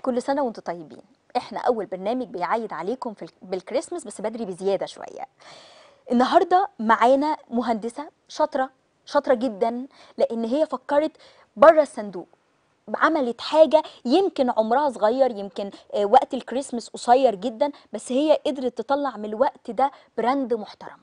كل سنة وانتم طيبين احنا اول برنامج بيعيد عليكم في بالكريسماس بس بدري بزيادة شوية النهاردة معانا مهندسة شاطرة شاطرة جدا لان هي فكرت بره الصندوق عملت حاجه يمكن عمرها صغير يمكن آه، وقت الكريسماس قصير جدا بس هي قدرت تطلع من الوقت ده براند محترم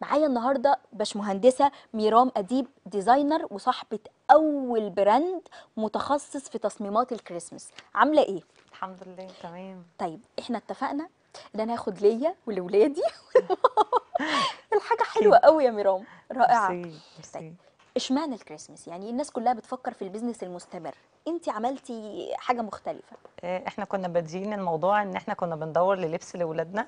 معايا النهارده باشمهندسه ميرام اديب ديزاينر وصاحبه اول براند متخصص في تصميمات الكريسماس عامله ايه الحمد لله تمام طيب احنا اتفقنا ان انا هاخد ليا ولولادي الحاجه حلوه قوي يا ميرام رائعه مرسي. مرسي. طيب اشمعنى الكريسماس يعني الناس كلها بتفكر في البيزنس المستمر انت عملتي حاجه مختلفه إيه، احنا كنا بادئين الموضوع ان احنا كنا بندور للبس لاولادنا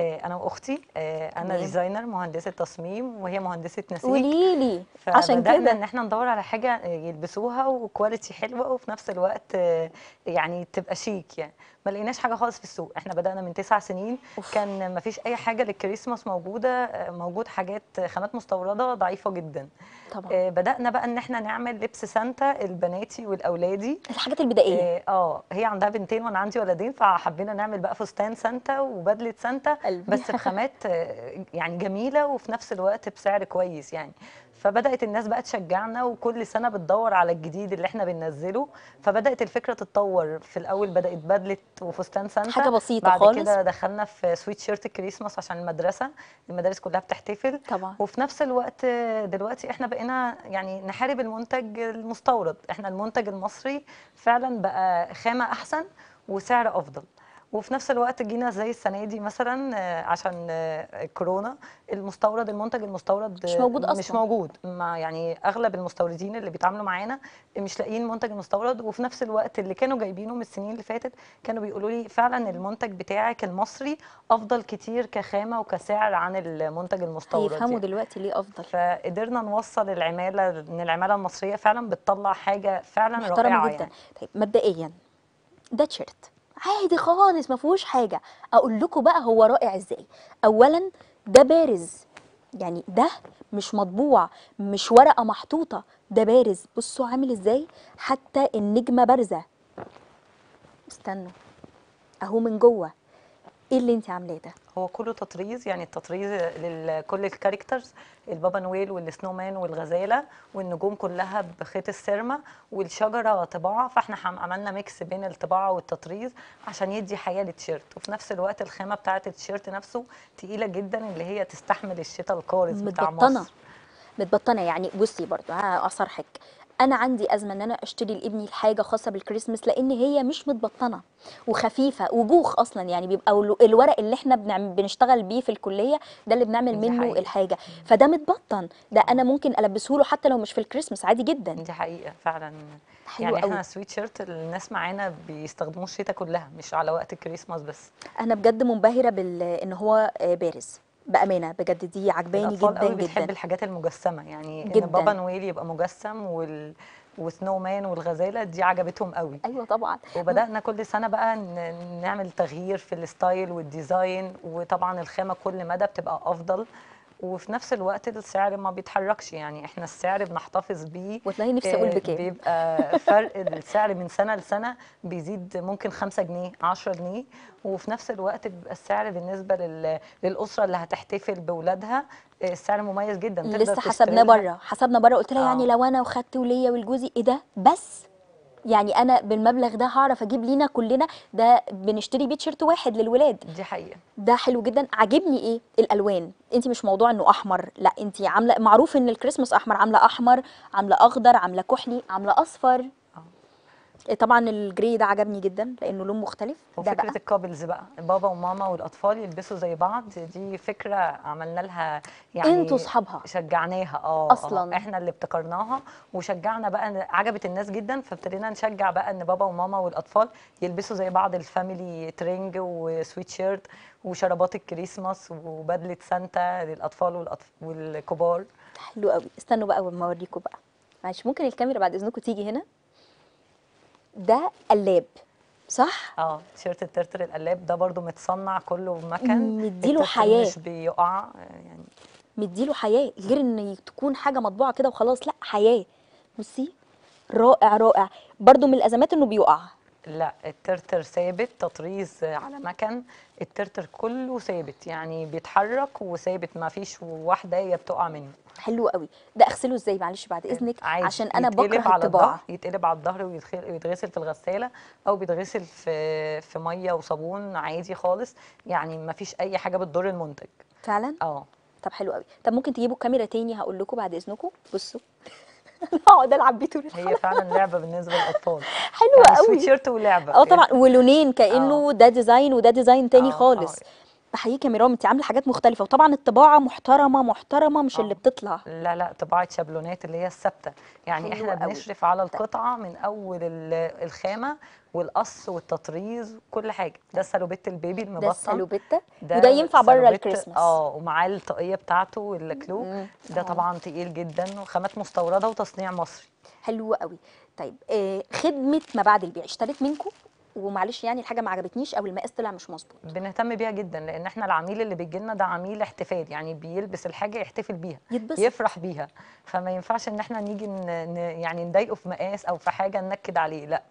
آه، انا واختي آه، انا ديزاينر مهندسه تصميم وهي مهندسه نسيج قولي لي عشان كده ان احنا ندور على حاجه يلبسوها وكواليتي حلوه وفي نفس الوقت آه، يعني تبقى شيك يعني ما لقيناش حاجه خالص في السوق احنا بدانا من تسع سنين أوف. كان ما فيش اي حاجه للكريسماس موجوده موجود حاجات خامات مستورده ضعيفه جدا طبعا بدانا بقى ان احنا نعمل لبس سانتا البناتي والاولادي الحاجات البدائيه اه هي عندها بنتين وانا عندي ولدين فحبينا نعمل بقى فستان سانتا وبدله سانتا قلبي بس بخامات آه، يعني جميله وفي نفس الوقت بسعر كويس يعني فبدات الناس بقى تشجعنا وكل سنه بتدور على الجديد اللي احنا بننزله فبدات الفكره تتطور في الاول بدات بدله وفستان سانتا حاجه بسيطه بعد خالص بعد كده دخلنا في سويت شيرت كريسماس عشان المدرسه المدارس كلها بتحتفل طبعا وفي نفس الوقت آه، دلوقتي احنا بقينا يعني نحارب المنتج المستورد احنا المنتج المصري فعلا بقى خامه احسن وسعر افضل وفي نفس الوقت جينا زي السنه دي مثلا آه، عشان الكورونا آه، المستورد المنتج المستورد مش موجود آه، اصلا مش موجود مع يعني اغلب المستوردين اللي بيتعاملوا معانا مش لاقيين المنتج المستورد وفي نفس الوقت اللي كانوا جايبينه من السنين اللي فاتت كانوا بيقولوا لي فعلا المنتج بتاعك المصري افضل كتير كخامه وكسعر عن المنتج المستورد هيفهموا يعني. دلوقتي ليه افضل فقدرنا نوصل العماله ان العماله المصريه فعلا بتطلع حاجه فعلا رائعه جدا يعني. طيب مبدئيا ده تشيرت عادي خالص ما فيهوش حاجه اقول لكم بقى هو رائع ازاي اولا ده بارز يعني ده مش مطبوع مش ورقه محطوطه ده بارز بصوا عامل ازاي حتى النجمه بارزه استنوا اهو من جوه ايه اللي انت عاملاه ده هو كله تطريز يعني التطريز لكل الكاركترز البابا نويل والسنو مان والغزاله والنجوم كلها بخيط السيرما والشجره طباعه فاحنا عملنا ميكس بين الطباعه والتطريز عشان يدي حياه للتيشيرت وفي نفس الوقت الخامه بتاعه التيشيرت نفسه تقيله جدا اللي هي تستحمل الشتاء القارص بتاع مصر متبطنه متبطنه يعني بصي برضو هصرحك انا عندي ازمه ان انا اشتري لابني الحاجه خاصه بالكريسماس لان هي مش متبطنه وخفيفه وبوخ اصلا يعني بيبقى الورق اللي احنا بنعمل بنشتغل بيه في الكليه ده اللي بنعمل منه حقيقة. الحاجه فده متبطن ده انا ممكن البسه له حتى لو مش في الكريسماس عادي جدا دي حقيقه فعلا حلو يعني احنا سويت شيرت الناس معانا بيستخدموه الشتاء كلها مش على وقت الكريسماس بس انا بجد منبهره بال ان هو آه، بارز بامانه بجد دي عجباني جدا جدا بتحب الحاجات المجسمه يعني جداً. ان بابا نويل يبقى مجسم وال وسنو مان والغزاله دي عجبتهم قوي ايوه طبعا وبدانا كل سنه بقى نعمل تغيير في الستايل والديزاين وطبعا الخامه كل مدى بتبقى افضل وفي نفس الوقت السعر ما بيتحركش يعني احنا السعر بنحتفظ بيه وتلاقي نفسي اقول آه، بكام بيبقى فرق السعر من سنه لسنه بيزيد ممكن 5 جنيه 10 جنيه وفي نفس الوقت بيبقى السعر بالنسبه للاسره اللي هتحتفل باولادها السعر آه، مميز جدا لسه حسبناه بره حسبنا بره قلت لها يعني آه. لو انا وخدت وليا ولجوزي ايه ده بس يعني انا بالمبلغ ده هعرف اجيب لينا كلنا ده بنشتري بيه تيشيرت واحد للولاد دي حقيقه ده حلو جدا عاجبني ايه الالوان انت مش موضوع انه احمر لا انت عامله معروف ان الكريسماس احمر عامله احمر عامله اخضر عامله كحلي عامله اصفر طبعا الجري ده عجبني جدا لانه لون مختلف وفكره فكره الكابلز بقى بابا وماما والاطفال يلبسوا زي بعض دي فكره عملنا لها يعني انتوا اصحابها شجعناها آه،, اه اصلا احنا اللي ابتكرناها وشجعنا بقى عجبت الناس جدا فابتدينا نشجع بقى ان بابا وماما والاطفال يلبسوا زي بعض الفاميلي ترنج وسويت شيرت وشرابات الكريسماس وبدله سانتا للاطفال والكبار حلو قوي استنوا بقى وما اوريكم بقى معلش ممكن الكاميرا بعد اذنكم تيجي هنا ده قلاب صح؟ اه تيشيرت الترتر القلاب ده برضو متصنع كله بمكن مديله حياه مش بيقع يعني مديله حياه غير ان تكون حاجه مطبوعه كده وخلاص لا حياه بصي رائع رائع برضو من الازمات انه بيقع لا الترتر ثابت تطريز على مكن الترتر كله ثابت يعني بيتحرك وثابت ما فيش واحده هي بتقع منه حلو قوي ده اغسله ازاي معلش بعد آه، اذنك عشان انا بكره على الطباعه يتقلب على الظهر ويتغسل في الغساله او بيتغسل في في ميه وصابون عادي خالص يعني ما فيش اي حاجه بتضر المنتج فعلا اه طب حلو قوي طب ممكن تجيبوا كاميرا تاني هقول لكم بعد اذنكم بصوا اقعد العب بيه طول هي فعلا لعبه بالنسبه للاطفال حلوه يعني قوي سويتشيرت ولعبه اه طبعا يعني ولونين كانه آه. ده ديزاين وده ديزاين تاني آه, آه، خالص آه. بحييك يا ميرام انت عامله حاجات مختلفه وطبعا الطباعه محترمه محترمه مش آه. اللي بتطلع لا لا طباعه شابلونات اللي هي الثابته يعني احنا بنشرف على القطعه من اول الخامه والقص والتطريز كل حاجه ده سالوبيت البيبي المبطن ده سالوبيت وده ينفع بره الكريسماس اه ومعاه الطاقيه بتاعته والكلو ده آه. طبعا تقيل جدا وخامات مستورده وتصنيع مصري حلو قوي طيب آه خدمه ما بعد البيع اشتريت منكم ومعلش يعني الحاجه ما عجبتنيش او المقاس طلع مش مظبوط بنهتم بيها جدا لان احنا العميل اللي بيجي لنا ده عميل احتفال يعني بيلبس الحاجه يحتفل بيها يتبسط. يفرح بيها فما ينفعش ان احنا نيجي ن... يعني نضايقه في مقاس او في حاجه ننكد عليه لا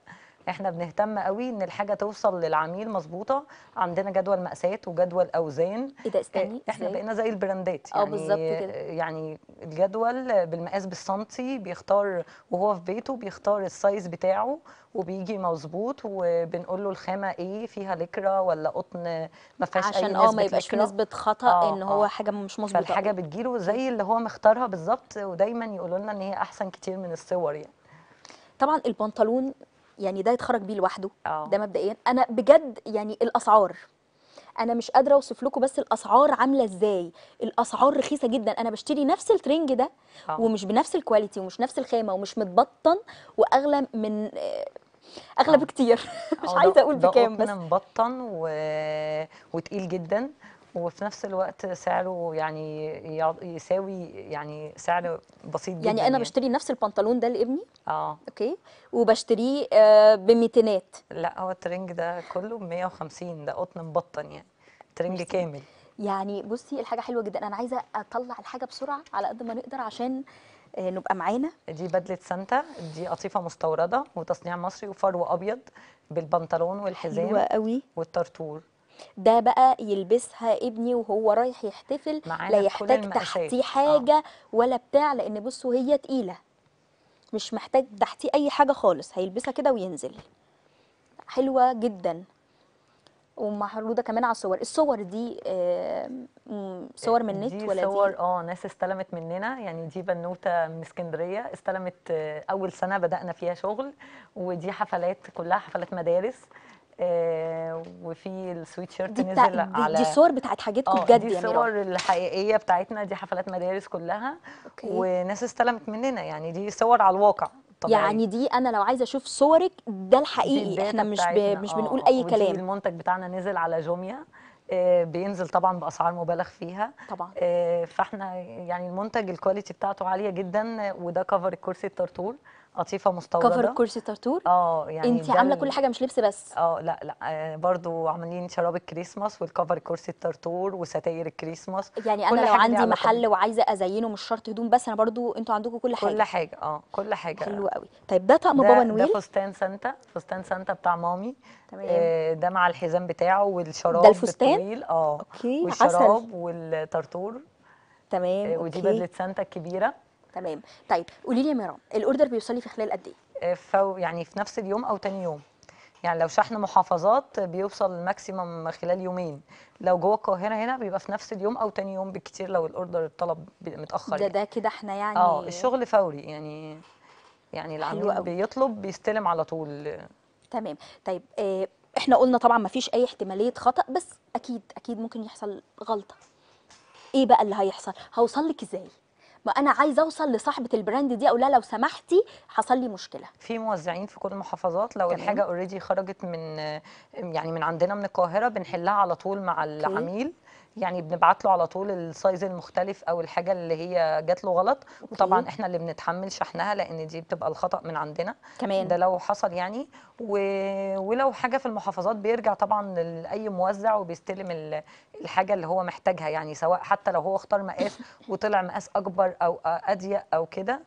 احنا بنهتم قوي ان الحاجه توصل للعميل مظبوطه عندنا جدول مقاسات وجدول اوزان ايه ده استني إيه، احنا بقينا زي البراندات آه، يعني اه بالظبط كده يعني الجدول بالمقاس بالسنتي بيختار وهو في بيته بيختار السايز بتاعه وبيجي مظبوط وبنقول له الخامه ايه فيها لكره ولا قطن ما فيهاش اي نسبه عشان اه ما يبقاش في نسبه خطا آه ان هو آه حاجه مش مظبوطه فالحاجه بتجيله زي اللي هو مختارها بالظبط ودايما يقولوا لنا ان هي احسن كتير من الصور يعني طبعا البنطلون يعني ده يتخرج بيه لوحده أوه. ده مبدئيا انا بجد يعني الاسعار انا مش قادره اوصف لكم بس الاسعار عامله ازاي الاسعار رخيصه جدا انا بشتري نفس الترنج ده أوه. ومش بنفس الكواليتي ومش نفس الخامه ومش متبطن واغلى من آه، اغلى آه. بكتير مش آه، عايزه اقول بكام بس مبطن و... وتقيل جدا وفي نفس الوقت سعره يعني يساوي يعني سعر بسيط يعني جدا يعني انا بشتري نفس البنطلون ده لابني اه اوكي وبشتريه آه بميتينات لا هو الترنج ده كله ب 150 ده قطن مبطن يعني ترنج كامل يعني بصي الحاجه حلوه جدا انا عايزه اطلع الحاجه بسرعه على قد ما نقدر عشان آه، نبقى معانا دي بدله سانتا دي قطيفه مستورده وتصنيع مصري وفرو ابيض بالبنطلون والحزام حلوه قوي والترتور ده بقى يلبسها ابني وهو رايح يحتفل لا يحتاج تحتيه آه. حاجه آه. ولا بتاع لان بصوا هي تقيله مش محتاج تحتيه اي حاجه خالص هيلبسها كده وينزل حلوه جدا ومعروضه كمان على الصور الصور دي آه، صور من النت ولا دي صور اه ناس استلمت مننا يعني دي بنوته من اسكندريه استلمت آه، اول سنه بدانا فيها شغل ودي حفلات كلها حفلات مدارس آه، وفي السويت شيرت نزل على دي صور بتاعت حاجتكم آه، بجد دي الصور الحقيقيه بتاعتنا دي حفلات مدارس كلها أوكي. وناس استلمت مننا يعني دي صور على الواقع طبعاً. يعني دي انا لو عايزه اشوف صورك ده الحقيقي احنا مش ب... مش بنقول آه، اي كلام المنتج بتاعنا نزل على جوميا بينزل طبعا باسعار مبالغ فيها طبعا فاحنا يعني المنتج الكواليتي بتاعته عاليه جدا وده كفر الكرسي الترتور قطيفه مستورده كفر كرسي تاتور اه يعني انت عامله كل حاجه مش لبس بس اه لا لا آه برضو عاملين شراب الكريسماس والكفر كرسي التارتور وستاير الكريسماس يعني انا لو عندي محل طبعا. وعايزه ازينه مش شرط هدوم بس انا برضو انتوا عندكم كل حاجه كل حاجه اه كل حاجه حلو قوي طيب ده طقم بابا نويل ده فستان سانتا فستان سانتا بتاع مامي تمام آه ده مع الحزام بتاعه والشراب ده الفستان اه اوكي والشراب عسل. تمام آه، ودي بدله سانتا الكبيره تمام طيب قولي لي يا مرام الاوردر بيوصل لي في خلال قد ايه آه، فو يعني في نفس اليوم او تاني يوم يعني لو شحن محافظات بيوصل الماكسيمم خلال يومين لو جوه القاهره هنا بيبقى في نفس اليوم او تاني يوم بالكتير لو الاوردر الطلب متاخر ده يعني. ده كده احنا يعني اه الشغل فوري يعني يعني العميل بيطلب بيستلم على طول تمام طيب آه، احنا قلنا طبعا ما فيش اي احتماليه خطا بس اكيد اكيد ممكن يحصل غلطه ايه بقى اللي هيحصل هوصل لك ازاي ما انا عايزه اوصل لصاحبه البراند دي او لا لو سمحتي حصل لي مشكله في موزعين في كل المحافظات لو تمام. الحاجه اوريدي خرجت من يعني من عندنا من القاهره بنحلها على طول مع العميل يعني بنبعت له على طول السايز المختلف او الحاجه اللي هي جات له غلط وطبعا احنا اللي بنتحمل شحنها لان دي بتبقى الخطا من عندنا كمان ده لو حصل يعني و... ولو حاجه في المحافظات بيرجع طبعا لاي موزع وبيستلم الحاجه اللي هو محتاجها يعني سواء حتى لو هو اختار مقاس وطلع مقاس اكبر او اضيق او كده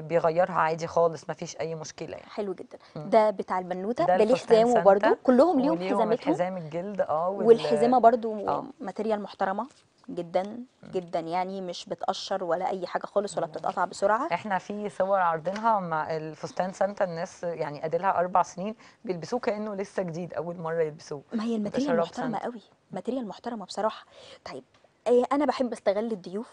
بيغيرها عادي خالص ما فيش اي مشكله يعني. حلو جدا مم. ده بتاع البنوته ده, ده ليه حزامه برده كلهم ليهم حزامتهم حزام الجلد اه وال... والحزامه برده آه. ماتيريال محترمه جدا جدا يعني مش بتقشر ولا اي حاجه خالص ولا بتتقطع بسرعه احنا في صور عارضينها مع الفستان سانتا الناس يعني قادلها اربع سنين بيلبسوه كانه لسه جديد اول مره يلبسوه ما هي الماتيريال محترمه قوي ماتيريال محترمه بصراحه طيب إيه، انا بحب استغل الضيوف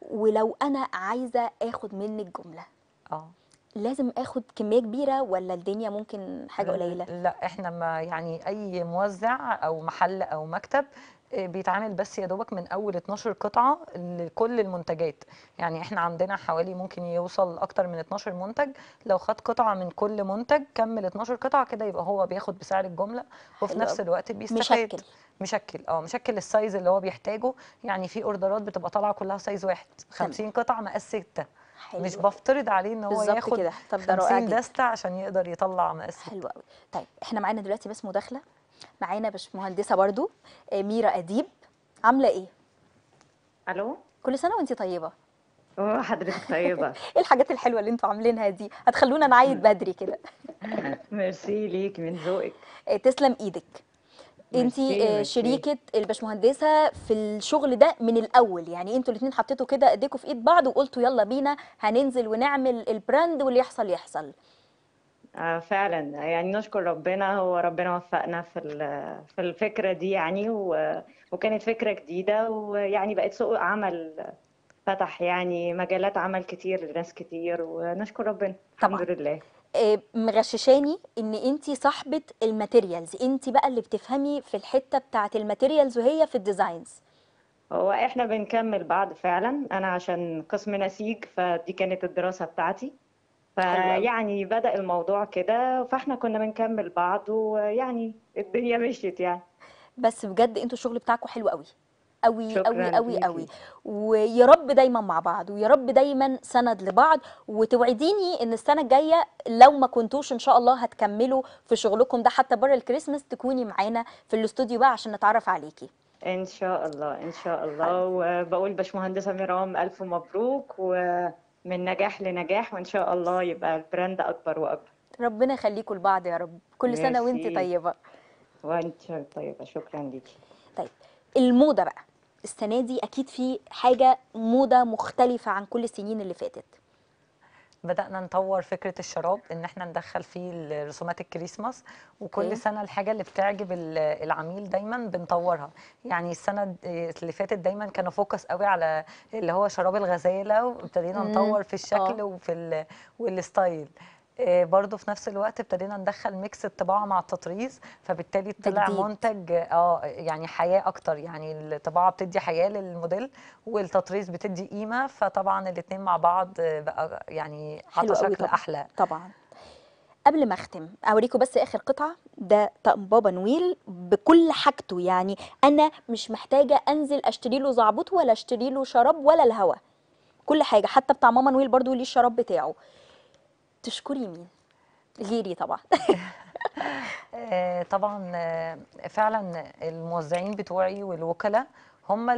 ولو انا عايزه اخد منك جمله اه لازم اخد كميه كبيره ولا الدنيا ممكن حاجه قليله لا احنا ما يعني اي موزع او محل او مكتب بيتعامل بس يا دوبك من اول 12 قطعه لكل المنتجات يعني احنا عندنا حوالي ممكن يوصل اكتر من 12 منتج لو خد قطعه من كل منتج كمل 12 قطعه كده يبقى هو بياخد بسعر الجمله وفي نفس الوقت بيستفاد مشكل مشكل اه مشكل السايز اللي هو بيحتاجه يعني في اوردرات بتبقى طالعه كلها سايز واحد 50 قطعه مقاس 6 حلو. مش بفترض عليه ان هو ياخد كده. طب 50 دستة عشان يقدر يطلع مقاس حلو قوي طيب احنا معانا دلوقتي بس مداخله معانا باشمهندسه برضو آه، ميرا اديب عامله ايه الو كل سنه وانت طيبه اه حضرتك طيبه ايه الحاجات الحلوه اللي انتوا عاملينها دي هتخلونا نعيد بدري كده ميرسي ليك من ذوقك آه، تسلم ايدك انت آه، شريكه الباشمهندسه في الشغل ده من الاول يعني انتوا الاثنين حطيتوا كده ايديكم في ايد بعض وقلتوا يلا بينا هننزل ونعمل البراند واللي يحصل يحصل آه، فعلا يعني نشكر ربنا هو ربنا وفقنا في في الفكره دي يعني وكانت فكره جديده ويعني بقت سوق عمل فتح يعني مجالات عمل كتير لناس كتير ونشكر ربنا طبعا. الحمد لله آه، مغششاني ان انت صاحبه الماتيريالز انت بقى اللي بتفهمي في الحته بتاعه الماتيريالز وهي في الديزاينز هو احنا بنكمل بعض فعلا انا عشان قسم نسيج فدي كانت الدراسه بتاعتي فيعني بدأ الموضوع كده فاحنا كنا بنكمل بعض ويعني الدنيا مشيت يعني بس بجد انتوا الشغل بتاعكم حلو قوي قوي قوي قوي قوي ويا رب دايما مع بعض ويا رب دايما سند لبعض وتوعديني ان السنه الجايه لو ما كنتوش ان شاء الله هتكملوا في شغلكم ده حتى بره الكريسماس تكوني معانا في الاستوديو بقى عشان نتعرف عليكي ان شاء الله ان شاء الله وبقول باشمهندسه ميرام الف مبروك و من نجاح لنجاح وان شاء الله يبقى البراند اكبر واكبر ربنا يخليكم لبعض يا رب كل سنه وانت طيبه وانت طيبه شكرا ليكي طيب الموضه بقى السنه دي اكيد في حاجه موضه مختلفه عن كل السنين اللي فاتت بدانا نطور فكره الشراب ان احنا ندخل فيه رسومات الكريسماس وكل okay. سنه الحاجه اللي بتعجب العميل دايما بنطورها يعني السنه اللي فاتت دايما كانوا فوكس قوي على اللي هو شراب الغزاله وابتدينا نطور في الشكل oh. وفي الستايل آه، برضه في نفس الوقت ابتدينا ندخل ميكس الطباعه مع التطريز فبالتالي طلع منتج اه يعني حياه اكتر يعني الطباعه بتدي حياه للموديل والتطريز بتدي قيمه فطبعا الاثنين مع بعض بقى يعني حلو شكل طبعًا. احلى طبعا قبل ما اختم اوريكم بس اخر قطعه ده طقم بابا نويل بكل حاجته يعني انا مش محتاجه انزل اشتري له زعبوط ولا اشتري له شراب ولا الهوا كل حاجه حتى بتاع ماما نويل برضو ليه الشراب بتاعه تشكري مين؟ غيري طبعا آه، طبعا آه، فعلا الموزعين بتوعي والوكلاء هم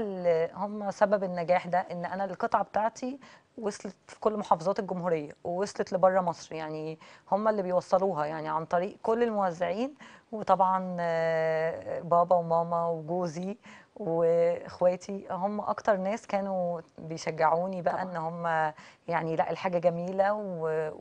هم سبب النجاح ده ان انا القطعه بتاعتي وصلت في كل محافظات الجمهوريه ووصلت لبره مصر يعني هم اللي بيوصلوها يعني عن طريق كل الموزعين وطبعا آه، بابا وماما وجوزي واخواتي هم اكتر ناس كانوا بيشجعوني بقى طبعا. ان هم يعني لا الحاجه جميله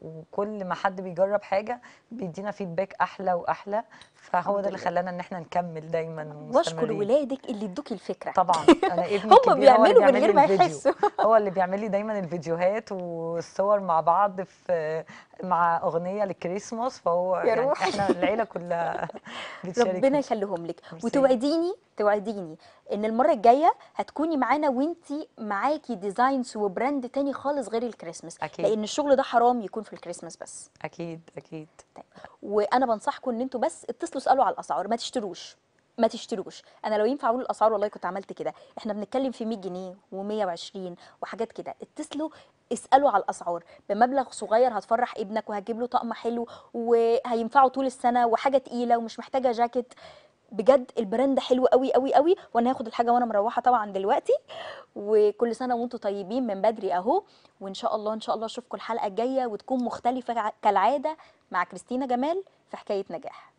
وكل ما حد بيجرب حاجه بيدينا فيدباك احلى واحلى فهو ده اللي خلانا ان احنا نكمل دايما واشكر ولادك اللي ادوكي الفكره طبعا انا ابني هم بيعملوا من غير ما يحسوا هو اللي بيعمل لي دايما الفيديوهات والصور مع بعض في مع اغنيه للكريسماس فهو يا يعني روح. احنا العيله كلها بتشارك ربنا يخليهم لك وتوعديني توعديني ان المره الجايه هتكوني معانا وانت معاكي ديزاينز وبراند تاني خالص غير الكريسماس أكيد. لان الشغل ده حرام يكون في الكريسماس بس اكيد اكيد طيب وانا بنصحكم ان انتوا بس اتصلوا اتصلوا اسالوا على الاسعار ما تشتروش ما تشتروش انا لو ينفع اقول الاسعار والله كنت عملت كده احنا بنتكلم في 100 جنيه و120 وحاجات كده اتصلوا اسالوا على الاسعار بمبلغ صغير هتفرح ابنك وهتجيب له طقم حلو وهينفعه طول السنه وحاجه تقيله ومش محتاجه جاكيت بجد البراند حلو قوي قوي قوي وانا هاخد الحاجه وانا مروحه طبعا دلوقتي وكل سنه وانتم طيبين من بدري اهو وان شاء الله ان شاء الله اشوفكم الحلقه الجايه وتكون مختلفه كالعاده مع كريستينا جمال في حكايه نجاح